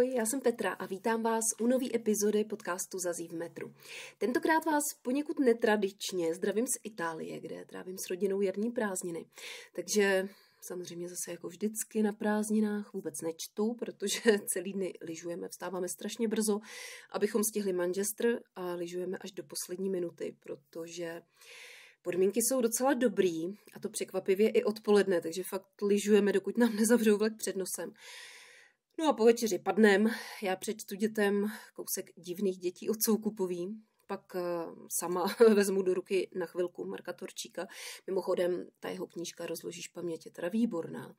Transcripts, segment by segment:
Ahoj, já jsem Petra a vítám vás u nové epizody podcastu Zazí v metru. Tentokrát vás poněkud netradičně zdravím z Itálie, kde trávím s rodinou jarní prázdniny. Takže samozřejmě zase jako vždycky na prázdninách vůbec nečtu, protože celý dny lyžujeme, vstáváme strašně brzo, abychom stihli Manchester a lyžujeme až do poslední minuty, protože Podmínky jsou docela dobrý, a to překvapivě i odpoledne, takže fakt lyžujeme, dokud nám nezavřou vlek před nosem. No a po večeři padnem, já přečtu dětem kousek divných dětí od Soukupový, pak eh, sama vezmu do ruky na chvilku Marka Torčíka. Mimochodem, ta jeho knížka Rozložíš paměť je teda výborná.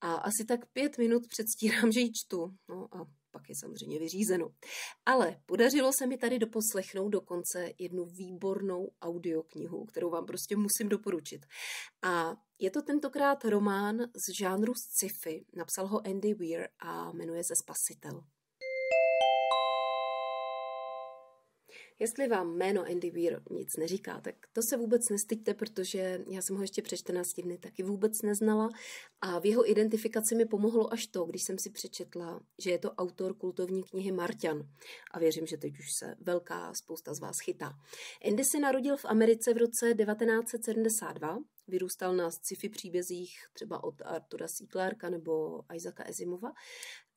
A asi tak pět minut předstírám, že ji čtu. No a pak je samozřejmě vyřízeno. Ale podařilo se mi tady doposlechnout dokonce jednu výbornou audioknihu, kterou vám prostě musím doporučit. A je to tentokrát román z žánru sci-fi, napsal ho Andy Weir a jmenuje se Spasitel. Jestli vám jméno Andy Weir nic neříká, tak to se vůbec nestyďte, protože já jsem ho ještě před 14 dny taky vůbec neznala a v jeho identifikaci mi pomohlo až to, když jsem si přečetla, že je to autor kultovní knihy Marťan a věřím, že teď už se velká spousta z vás chytá. Andy se narodil v Americe v roce 1972, vyrůstal na sci-fi příbězích třeba od Artura C. Clarka nebo Isaaca Ezimova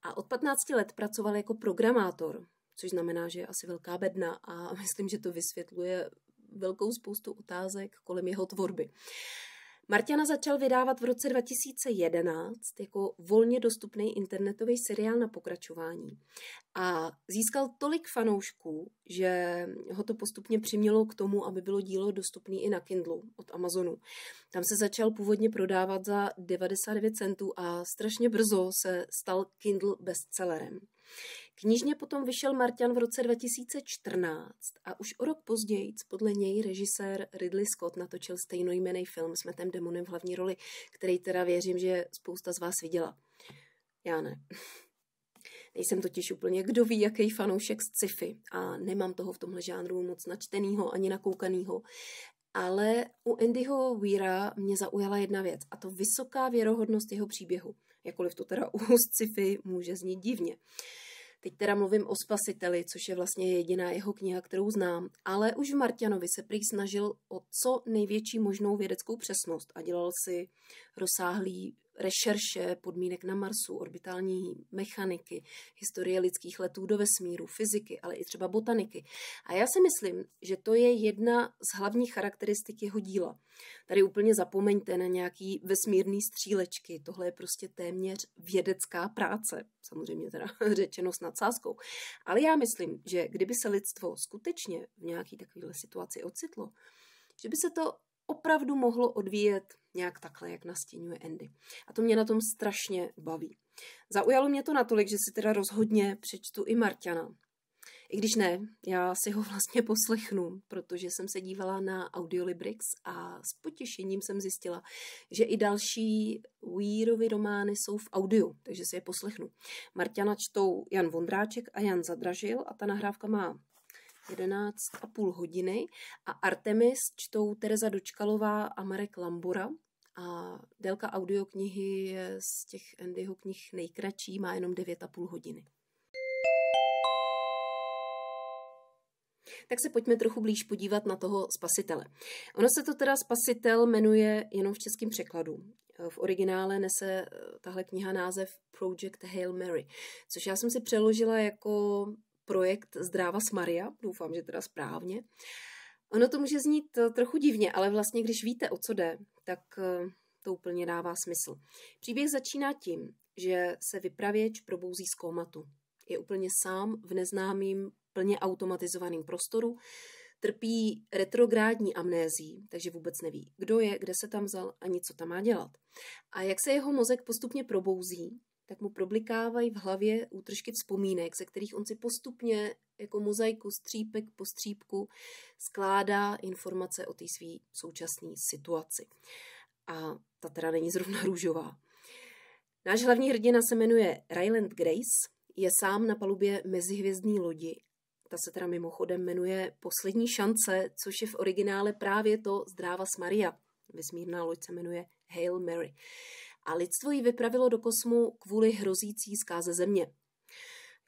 a od 15 let pracoval jako programátor což znamená, že je asi velká bedna a myslím, že to vysvětluje velkou spoustu otázek kolem jeho tvorby. Martiana začal vydávat v roce 2011 jako volně dostupný internetový seriál na pokračování a získal tolik fanoušků, že ho to postupně přimělo k tomu, aby bylo dílo dostupné i na Kindlu od Amazonu. Tam se začal původně prodávat za 99 centů a strašně brzo se stal Kindle bestsellerem. Knižně potom vyšel Marťan v roce 2014 a už o rok později podle něj režisér Ridley Scott natočil stejnojmený film s Metem Demonem v hlavní roli, který teda věřím, že spousta z vás viděla. Já ne. Nejsem totiž úplně kdo ví, jaký fanoušek z sci-fi a nemám toho v tomhle žánru moc načtenýho ani nakoukanýho. Ale u Andyho Weira mě zaujala jedna věc a to vysoká věrohodnost jeho příběhu jakkoliv to teda u sci-fi může znít divně. Teď teda mluvím o Spasiteli, což je vlastně jediná jeho kniha, kterou znám, ale už v Martianovi se prý snažil o co největší možnou vědeckou přesnost a dělal si rozsáhlý rešerše podmínek na Marsu, orbitální mechaniky, historie lidských letů do vesmíru, fyziky, ale i třeba botaniky. A já si myslím, že to je jedna z hlavních charakteristik jeho díla. Tady úplně zapomeňte na nějaký vesmírný střílečky, tohle je prostě téměř vědecká práce, samozřejmě teda řečeno s nadsázkou. Ale já myslím, že kdyby se lidstvo skutečně v nějaký takovéhle situaci ocitlo, že by se to opravdu mohlo odvíjet nějak takhle, jak nastěňuje Andy. A to mě na tom strašně baví. Zaujalo mě to natolik, že si teda rozhodně přečtu i Marťana. I když ne, já si ho vlastně poslechnu, protože jsem se dívala na Audiolibrix a s potěšením jsem zjistila, že i další Weirovy romány jsou v audiu, takže si je poslechnu. Marťana čtou Jan Vondráček a Jan Zadražil a ta nahrávka má a půl hodiny a Artemis čtou Tereza Dočkalová a Marek Lambura. A délka audioknihy je z těch Andyho knih nejkratší, má jenom 9,5 hodiny. tak se pojďme trochu blíž podívat na toho spasitele. Ono se to teda spasitel jmenuje jenom v českém překladu. V originále nese eh, tahle kniha název Project Hail Mary, což já jsem si přeložila jako projekt Zdráva s Maria, doufám, že teda správně. Ono to může znít eh, trochu divně, ale vlastně, když víte, o co jde, tak eh, to úplně dává smysl. Příběh začíná tím, že se vypravěč probouzí z kómatu. Je úplně sám v neznámým, plně automatizovaném prostoru, trpí retrográdní amnézí, takže vůbec neví, kdo je, kde se tam vzal a co tam má dělat. A jak se jeho mozek postupně probouzí, tak mu problikávají v hlavě útržky vzpomínek, ze kterých on si postupně jako mozaiku střípek po střípku skládá informace o té své současné situaci. A ta teda není zrovna růžová. Náš hlavní hrdina se jmenuje Ryland Grace, je sám na palubě mezihvězdní lodi. Ta se teda mimochodem jmenuje Poslední šance, což je v originále právě to Zdráva s Maria. Vesmírná loď se jmenuje Hail Mary a lidstvo ji vypravilo do kosmu kvůli hrozící zkáze země.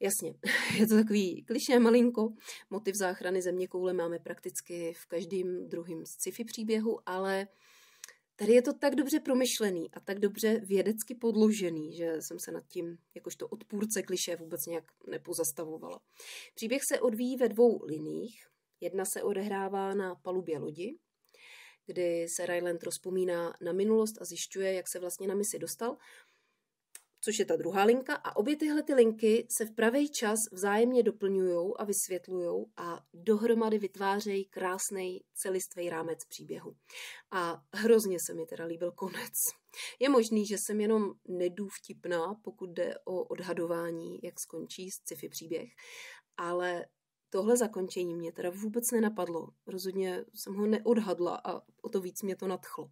Jasně, je to takový klišé malinko. Motiv záchrany země koule máme prakticky v každém druhém sci-fi příběhu, ale tady je to tak dobře promyšlený a tak dobře vědecky podložený, že jsem se nad tím jakožto odpůrce kliše vůbec nějak nepozastavovala. Příběh se odvíjí ve dvou liních. Jedna se odehrává na palubě lodi kdy se Ryland rozpomíná na minulost a zjišťuje, jak se vlastně na misi dostal, což je ta druhá linka. A obě tyhle ty linky se v pravý čas vzájemně doplňují a vysvětlují a dohromady vytvářejí krásný celistvý rámec příběhu. A hrozně se mi teda líbil konec. Je možný, že jsem jenom nedůvtipná, pokud jde o odhadování, jak skončí sci-fi příběh, ale Tohle zakončení mě teda vůbec nenapadlo. Rozhodně jsem ho neodhadla a o to víc mě to nadchlo.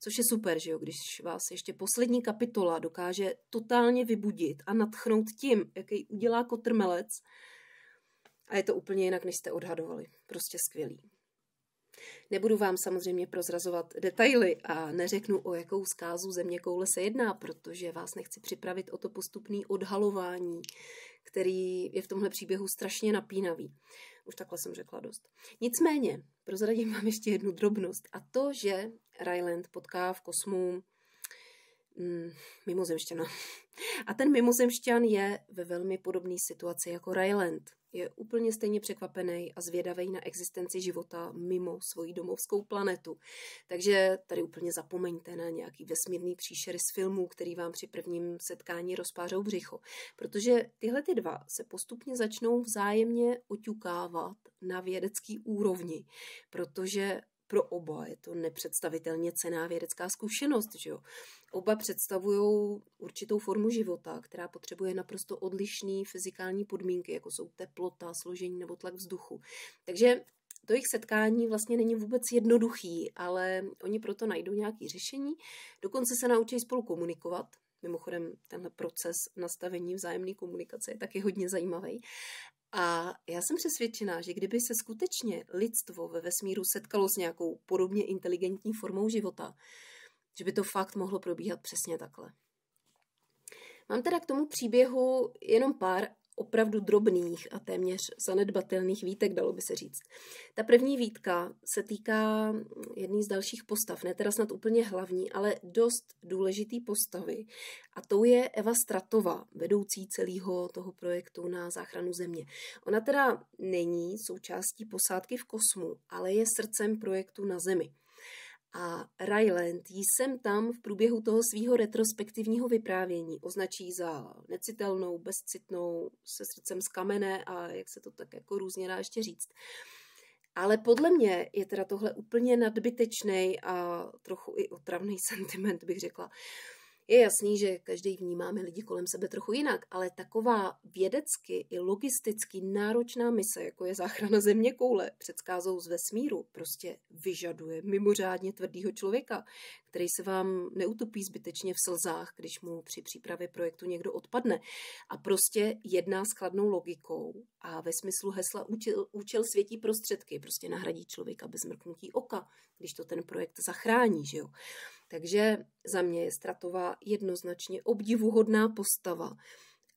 Což je super, že jo, když vás ještě poslední kapitola dokáže totálně vybudit a nadchnout tím, jaký udělá kotrmelec. A je to úplně jinak, než jste odhadovali. Prostě skvělý. Nebudu vám samozřejmě prozrazovat detaily a neřeknu, o jakou zkázu země koule se jedná, protože vás nechci připravit o to postupný odhalování, který je v tomhle příběhu strašně napínavý. Už takhle jsem řekla dost. Nicméně, prozradím vám ještě jednu drobnost a to, že Ryland potká v kosmu mm, mimozemštěna. A ten mimozemšťan je ve velmi podobné situaci jako Ryland. Je úplně stejně překvapený a zvědavý na existenci života mimo svoji domovskou planetu. Takže tady úplně zapomeňte na nějaký vesmírný příšery z filmů, který vám při prvním setkání rozpářou břicho. Protože tyhle ty dva se postupně začnou vzájemně oťukávat na vědecký úrovni, protože pro oba je to nepředstavitelně cená vědecká zkušenost. Že jo? Oba představují určitou formu života, která potřebuje naprosto odlišné fyzikální podmínky, jako jsou teplota, složení nebo tlak vzduchu. Takže to jejich setkání vlastně není vůbec jednoduchý, ale oni proto najdou nějaké řešení. Dokonce se naučí spolu komunikovat. Mimochodem, tenhle proces nastavení vzájemné komunikace je taky hodně zajímavý. A já jsem přesvědčená, že kdyby se skutečně lidstvo ve vesmíru setkalo s nějakou podobně inteligentní formou života, že by to fakt mohlo probíhat přesně takhle. Mám teda k tomu příběhu jenom pár opravdu drobných a téměř zanedbatelných výtek, dalo by se říct. Ta první výtka se týká jedné z dalších postav, ne teda snad úplně hlavní, ale dost důležitý postavy. A tou je Eva Stratova, vedoucí celého toho projektu na záchranu země. Ona teda není součástí posádky v kosmu, ale je srdcem projektu na zemi. A Ryland jí sem tam v průběhu toho svého retrospektivního vyprávění označí za necitelnou, bezcitnou, se srdcem z kamene a jak se to tak jako různě dá ještě říct. Ale podle mě je teda tohle úplně nadbytečný a trochu i otravný sentiment, bych řekla. Uh, je jasný, že každý vnímáme lidi kolem sebe trochu jinak, ale taková vědecky i logisticky náročná mise, jako je záchrana země koule před skázou z vesmíru, prostě vyžaduje mimořádně tvrdýho člověka, který se vám neutopí zbytečně v slzách, když mu při přípravě projektu někdo odpadne. A prostě jedná s chladnou logikou a ve smyslu hesla účel, účel světí prostředky, prostě nahradí člověka bez mrknutí oka, když to ten projekt zachrání, že jo. Takže za mě je Stratová jednoznačně obdivuhodná postava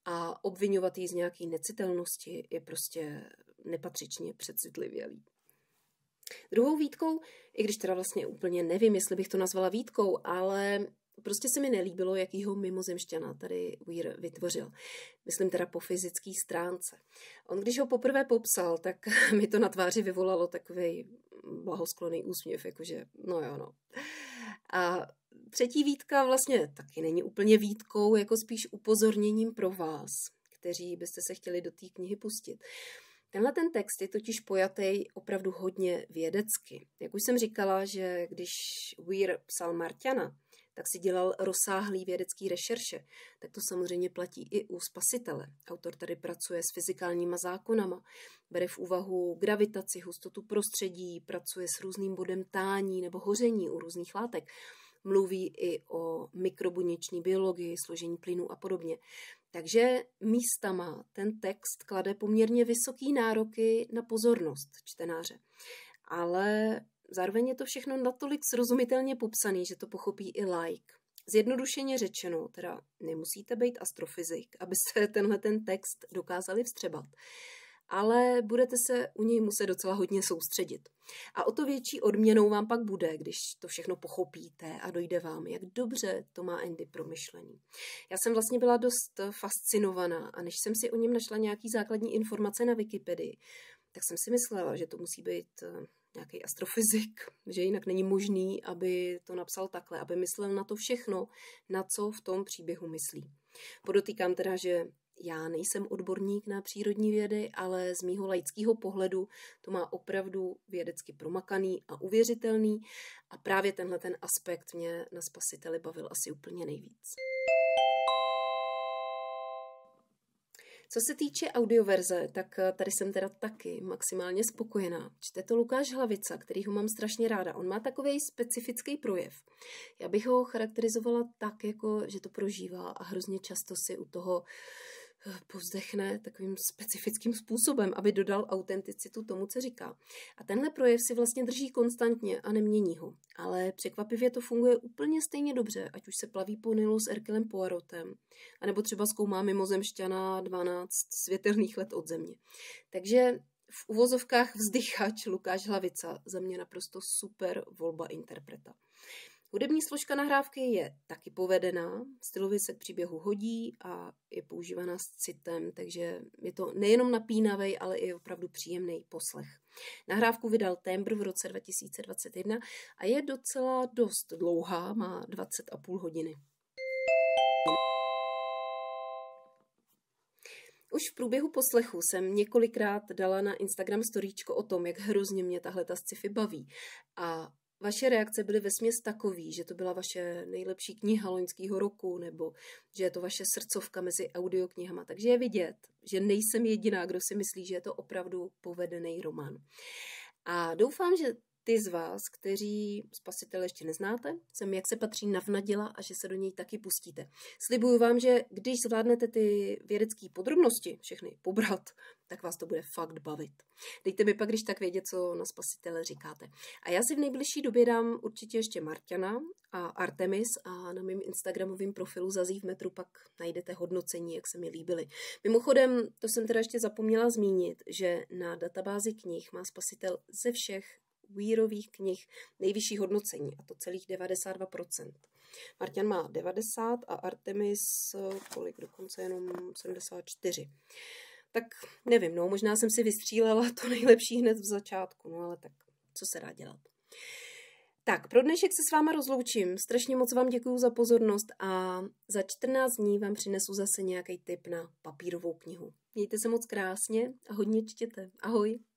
a obvinovat ji z nějaké necitelnosti je prostě nepatřičně přecitlivělý. Druhou výtkou, i když teda vlastně úplně nevím, jestli bych to nazvala výtkou, ale prostě se mi nelíbilo, jakýho mimozemšťana tady Weir vytvořil. Myslím teda po fyzické stránce. On, když ho poprvé popsal, tak mi to na tváři vyvolalo takový blahoskloný úsměv, jakože no jo, no. Uh, a třetí výtka vlastně taky není úplně výtkou, jako spíš upozorněním pro vás, kteří byste se chtěli do té knihy pustit. Tenhle ten text je totiž pojatý opravdu hodně vědecky. Jak už jsem říkala, že když Weir psal Martiana, tak si dělal rozsáhlý vědecký rešerše. Tak to samozřejmě platí i u spasitele. Autor tady pracuje s fyzikálníma zákonama, bere v úvahu gravitaci, hustotu prostředí, pracuje s různým bodem tání nebo hoření u různých látek. Mluví i o mikrobuněční biologii, složení plynů a podobně. Takže místama ten text klade poměrně vysoký nároky na pozornost čtenáře. Ale Zároveň je to všechno natolik srozumitelně popsaný, že to pochopí i like. Zjednodušeně řečeno, teda nemusíte být astrofyzik, abyste tenhle ten text dokázali vstřebat, ale budete se u něj muset docela hodně soustředit. A o to větší odměnou vám pak bude, když to všechno pochopíte a dojde vám, jak dobře to má Andy promyšlený. Já jsem vlastně byla dost fascinovaná a než jsem si o něm našla nějaký základní informace na Wikipedii, tak jsem si myslela, že to musí být eh, nějaký astrofyzik, že jinak není možný, aby to napsal takhle, aby myslel na to všechno, na co v tom příběhu myslí. Podotýkám teda, že já nejsem odborník na přírodní vědy, ale z mýho laického pohledu to má opravdu vědecky promakaný a uvěřitelný a právě tenhle ten aspekt mě na spasiteli bavil asi úplně nejvíc. Co se týče audioverze, tak eh, tady jsem teda taky maximálně spokojená. Čte to Lukáš Hlavica, ho mám strašně ráda. On má takový specifický projev. Já bych ho charakterizovala tak, jako že to prožívá a hrozně často si u toho povzdechne takovým specifickým způsobem, aby dodal autenticitu tomu, co říká. A tenhle projev si vlastně drží konstantně a nemění ho. Ale překvapivě to funguje úplně stejně dobře, ať už se plaví po Nilu s Erkelem Poirotem, anebo třeba zkoumá mimozemšťana 12 světelných let od země. Takže v uvozovkách vzdychač Lukáš Hlavica, za mě naprosto super volba interpreta. Hudební složka nahrávky je taky povedená, stylově se k příběhu hodí a je používaná s citem, takže je to nejenom napínavý, ale i opravdu příjemný poslech. Nahrávku vydal Tembr v roce 2021 a je docela dost dlouhá, má 20,5 hodiny. Už v průběhu poslechu jsem několikrát dala na Instagram storíčko o tom, jak hrozně mě tahle ta sci-fi baví. A vaše reakce byly vesměs takový, že to byla vaše nejlepší kniha loňského roku, nebo že je to vaše srdcovka mezi audioknihama. Takže je vidět, že nejsem jediná, kdo si myslí, že je to opravdu povedený román. A doufám, že ty z vás, kteří spasitele ještě neznáte, jsem jak se patří navnadila a že se do něj taky pustíte. Slibuju vám, že když zvládnete ty vědecké podrobnosti všechny pobrat, tak vás to bude fakt bavit. Dejte mi pak, když tak vědět, co na spasitele říkáte. A já si v nejbližší době dám určitě ještě Marťana a Artemis a na mém Instagramovém profilu Zazí v metru pak najdete hodnocení, jak se mi líbily. Mimochodem, to jsem teda ještě zapomněla zmínit, že na databázi knih má spasitel ze všech queerových knih nejvyšší hodnocení, a to celých 92%. Martian má 90 a Artemis kolik dokonce jenom 74. Tak nevím, no, možná jsem si vystřílela to nejlepší hned v začátku, no ale tak co se dá dělat. Tak, pro dnešek se s váma rozloučím. Strašně moc vám děkuji za pozornost a za 14 dní vám přinesu zase nějaký tip na papírovou knihu. Mějte se moc krásně a hodně čtěte. Ahoj!